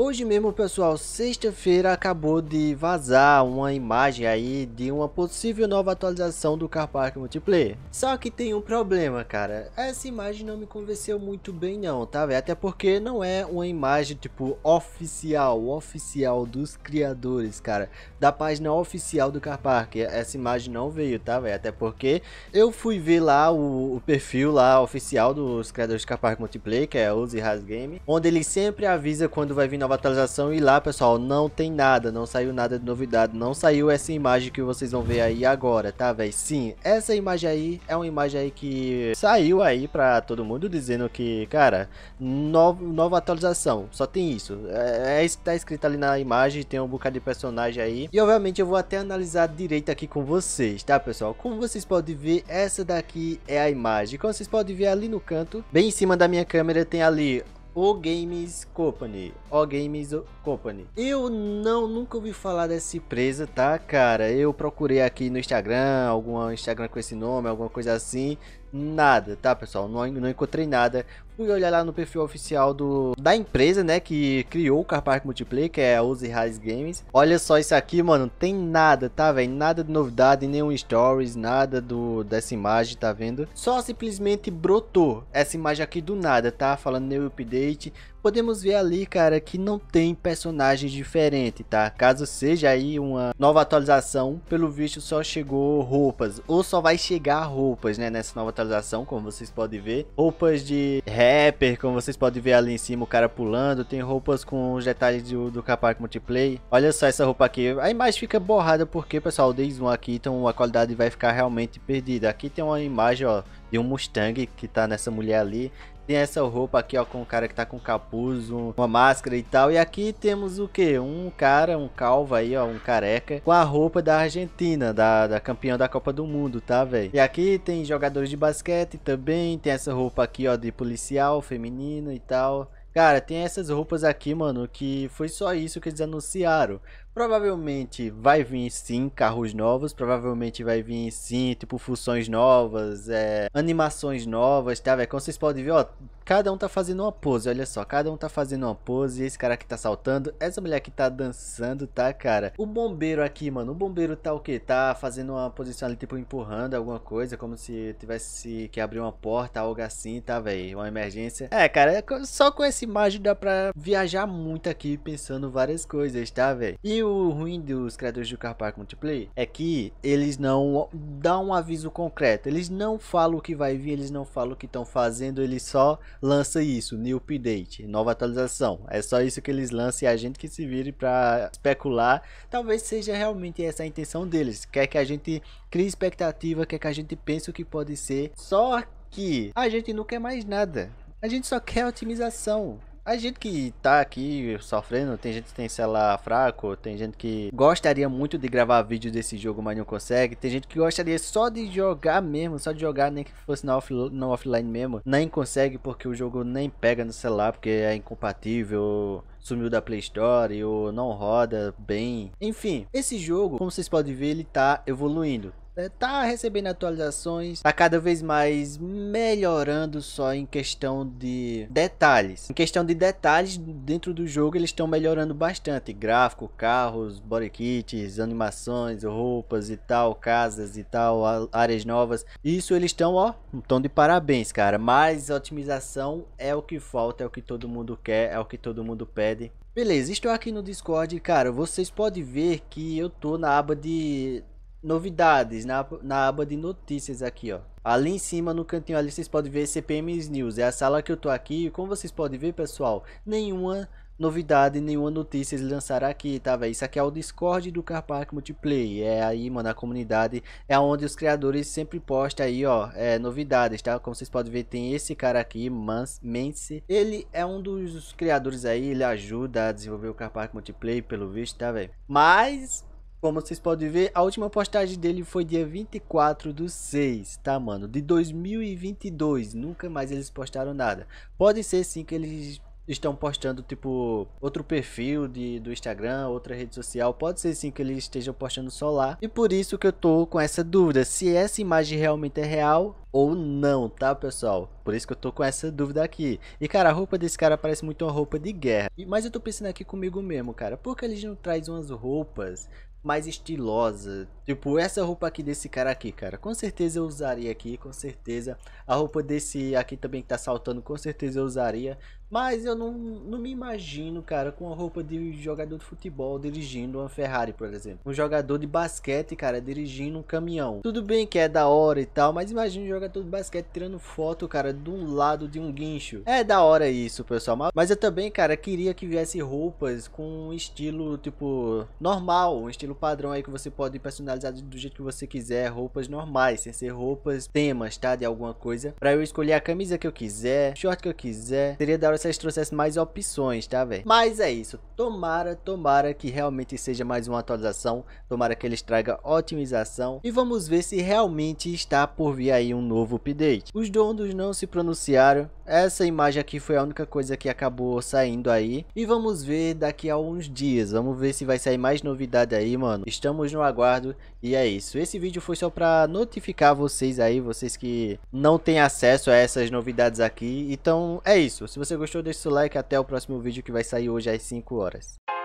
Hoje mesmo, pessoal, sexta-feira acabou de vazar uma imagem aí de uma possível nova atualização do Car Park Multiplayer. Só que tem um problema, cara. Essa imagem não me convenceu muito bem não, tá vendo? Até porque não é uma imagem tipo oficial, oficial dos criadores, cara. Da página oficial do Car Park. Essa imagem não veio, tá vendo? Até porque eu fui ver lá o, o perfil lá oficial dos criadores do Car Park Multiplayer, que é Uzi Has Game, onde ele sempre avisa quando vai vir acaba a atualização e lá, pessoal, não tem nada, não saiu nada de novidade, não saiu essa imagem que vocês vão ver aí agora, tá, velho? Sim, essa imagem aí é uma imagem aí que saiu aí pra todo mundo dizendo que, cara, no nova atualização, só tem isso. É, é isso que tá escrito ali na imagem, tem um bocado de personagem aí. E, obviamente, eu vou até analisar direito aqui com vocês, tá, pessoal? Como vocês podem ver, essa daqui é a imagem. Como vocês podem ver ali no canto, bem em cima da minha câmera tem ali o Games Company. O Games Company. Eu não nunca ouvi falar dessa empresa, tá, cara? Eu procurei aqui no Instagram, algum Instagram com esse nome, alguma coisa assim nada, tá, pessoal? Não, não encontrei nada. Fui olhar lá no perfil oficial do, da empresa, né, que criou o Car Park Multiplayer, que é a Uzi Rise Games. Olha só isso aqui, mano, tem nada, tá, velho? Nada de novidade, nenhum stories, nada do dessa imagem, tá vendo? Só simplesmente brotou essa imagem aqui do nada, tá? Falando new update, podemos ver ali, cara, que não tem personagem diferente, tá? Caso seja aí uma nova atualização, pelo visto só chegou roupas, ou só vai chegar roupas, né, nessa nova atualização, como vocês podem ver. Roupas de rapper, como vocês podem ver ali em cima, o cara pulando, tem roupas com os detalhes do, do Capac Multiplay. Olha só essa roupa aqui, a imagem fica borrada porque, pessoal, o Days 1 aqui, então a qualidade vai ficar realmente perdida. Aqui tem uma imagem, ó, de um Mustang que tá nessa mulher ali. Tem essa roupa aqui, ó, com o cara que tá com capuz, um, uma máscara e tal. E aqui temos o que? Um cara, um calvo aí, ó, um careca, com a roupa da Argentina, da, da campeã da Copa do Mundo, tá, velho? E aqui tem jogadores de basquete também, tem essa roupa aqui, ó, de policial, feminino e tal. Cara, tem essas roupas aqui, mano, que foi só isso que eles anunciaram. Provavelmente vai vir sim carros novos, provavelmente vai vir sim, tipo, funções novas, é, animações novas, tá, velho? Como vocês podem ver, ó, cada um tá fazendo uma pose, olha só, cada um tá fazendo uma pose, esse cara aqui tá saltando, essa mulher aqui tá dançando, tá, cara? O bombeiro aqui, mano, o bombeiro tá o quê? Tá fazendo uma posição ali, tipo, empurrando alguma coisa, como se tivesse que abrir uma porta, algo assim, tá, velho? Uma emergência. É, cara, é só com esse imagem dá pra viajar muito aqui pensando várias coisas, tá, velho? E o ruim dos criadores do Car Park Multiplayer é que eles não dão um aviso concreto. Eles não falam o que vai vir, eles não falam o que estão fazendo, eles só lançam isso, new update, nova atualização. É só isso que eles lançam e a gente que se vire pra especular. Talvez seja realmente essa a intenção deles. Quer que a gente crie expectativa, quer que a gente pense o que pode ser. Só que a gente não quer mais nada. A gente só quer otimização. A gente que tá aqui sofrendo, tem gente que tem celular fraco, tem gente que gostaria muito de gravar vídeo desse jogo, mas não consegue. Tem gente que gostaria só de jogar mesmo, só de jogar, nem que fosse no off, offline mesmo. Nem consegue porque o jogo nem pega no celular, porque é incompatível sumiu da Play Store ou não roda bem. Enfim, esse jogo, como vocês podem ver, ele tá evoluindo. É, tá recebendo atualizações, tá cada vez mais melhorando só em questão de detalhes. Em questão de detalhes dentro do jogo, eles estão melhorando bastante, gráfico, carros, body kits, animações, roupas e tal, casas e tal, áreas novas. Isso eles estão, ó, um tom de parabéns, cara. Mas otimização é o que falta, é o que todo mundo quer, é o que todo mundo pede. Beleza, estou aqui no Discord, cara, vocês podem ver que eu tô na aba de novidades, na, na aba de notícias aqui, ó. Ali em cima, no cantinho ali, vocês podem ver CPMs News. É a sala que eu tô aqui. E como vocês podem ver, pessoal, nenhuma novidade, nenhuma notícia eles lançaram aqui, tá, velho? Isso aqui é o Discord do Carpark Multiplay. É aí, mano, a comunidade. É onde os criadores sempre postam aí, ó, é, novidades, tá? Como vocês podem ver, tem esse cara aqui, Mans Mense. Ele é um dos criadores aí, ele ajuda a desenvolver o Carpark Multiplay, pelo visto, tá, velho? Mas como vocês podem ver, a última postagem dele foi dia 24 do 6, tá, mano? De 2022, nunca mais eles postaram nada. Pode ser sim que eles estão postando, tipo, outro perfil de, do Instagram, outra rede social. Pode ser sim que eles estejam postando só lá. E por isso que eu tô com essa dúvida, se essa imagem realmente é real ou não, tá, pessoal? Por isso que eu tô com essa dúvida aqui. E, cara, a roupa desse cara parece muito uma roupa de guerra. Mas eu tô pensando aqui comigo mesmo, cara. Por que eles não trazem umas roupas mais estilosa. Tipo, essa roupa aqui desse cara aqui, cara. Com certeza eu usaria aqui, com certeza. A roupa desse aqui também que tá saltando, com certeza eu usaria. Mas eu não, não me imagino, cara, com a roupa de jogador de futebol dirigindo uma Ferrari, por exemplo. Um jogador de basquete, cara, dirigindo um caminhão. Tudo bem que é da hora e tal, mas imagina um jogador de basquete tirando foto, cara, de um lado de um guincho. É da hora isso, pessoal. Mas eu também, cara, queria que viesse roupas com um estilo, tipo, normal. Um estilo padrão aí que você pode personalizar do jeito que você quiser. Roupas normais, sem ser roupas temas, tá? De alguma coisa. Pra eu escolher a camisa que eu quiser, short que eu quiser. Seria da hora vocês trouxessem mais opções, tá, velho? Mas é isso. Tomara, tomara que realmente seja mais uma atualização. Tomara que eles tragam otimização. E vamos ver se realmente está por vir aí um novo update. Os donos não se pronunciaram. Essa imagem aqui foi a única coisa que acabou saindo aí. E vamos ver daqui a uns dias. Vamos ver se vai sair mais novidade aí, mano. Estamos no aguardo. E é isso. Esse vídeo foi só pra notificar vocês aí. Vocês que não têm acesso a essas novidades aqui. Então é isso. Se você gostou gostou, deixe seu like. Até o próximo vídeo que vai sair hoje às 5 horas.